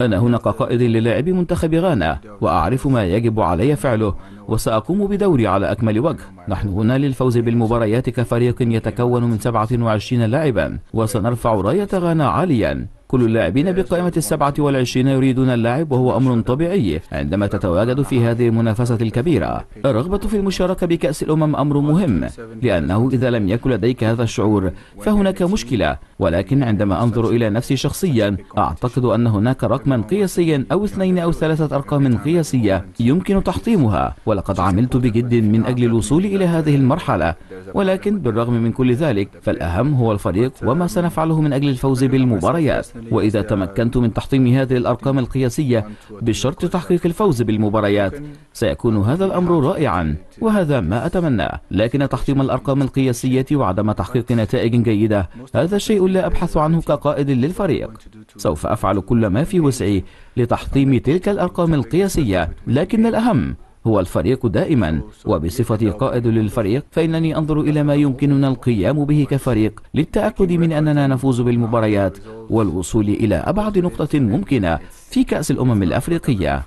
أنا هنا كقائد للاعبي منتخب غانا وأعرف ما يجب علي فعله وسأقوم بدوري على أكمل وجه نحن هنا للفوز بالمباريات كفريق يتكون من 27 لاعبا وسنرفع راية غانا عاليا كل اللاعبين بقائمة السبعة والعشرين يريدون اللاعب وهو أمر طبيعي عندما تتواجد في هذه المنافسة الكبيرة الرغبة في المشاركة بكأس الأمم أمر مهم لأنه إذا لم يكن لديك هذا الشعور فهناك مشكلة ولكن عندما أنظر إلى نفسي شخصيا أعتقد أن هناك رقما قياسيا أو اثنين أو ثلاثة أرقام قياسية يمكن تحطيمها ولقد عملت بجد من أجل الوصول إلى هذه المرحلة ولكن بالرغم من كل ذلك فالأهم هو الفريق وما سنفعله من أجل الفوز بالمباريات وإذا تمكنت من تحطيم هذه الأرقام القياسية بشرط تحقيق الفوز بالمباريات سيكون هذا الأمر رائعا وهذا ما أتمناه لكن تحطيم الأرقام القياسية وعدم تحقيق نتائج جيدة هذا شيء لا أبحث عنه كقائد للفريق سوف أفعل كل ما في وسعي لتحطيم تلك الأرقام القياسية لكن الأهم هو الفريق دائما وبصفتي قائد للفريق فإنني أنظر إلى ما يمكننا القيام به كفريق للتأكد من أننا نفوز بالمباريات والوصول إلى أبعد نقطة ممكنة في كأس الأمم الأفريقية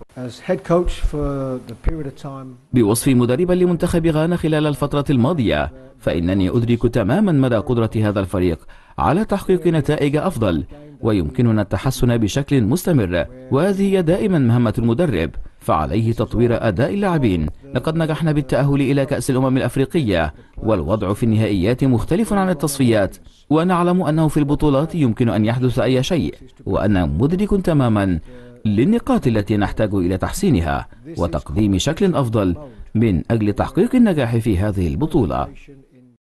بوصفي مدربا لمنتخب غانا خلال الفترة الماضية فإنني أدرك تماما مدى قدرة هذا الفريق على تحقيق نتائج أفضل ويمكننا التحسن بشكل مستمر وهذه هي دائما مهمة المدرب فعليه تطوير أداء اللاعبين لقد نجحنا بالتأهل إلى كأس الأمم الأفريقية والوضع في النهائيات مختلف عن التصفيات ونعلم أنه في البطولات يمكن أن يحدث أي شيء وأنا مدرك تماما للنقاط التي نحتاج إلى تحسينها وتقديم شكل أفضل من أجل تحقيق النجاح في هذه البطولة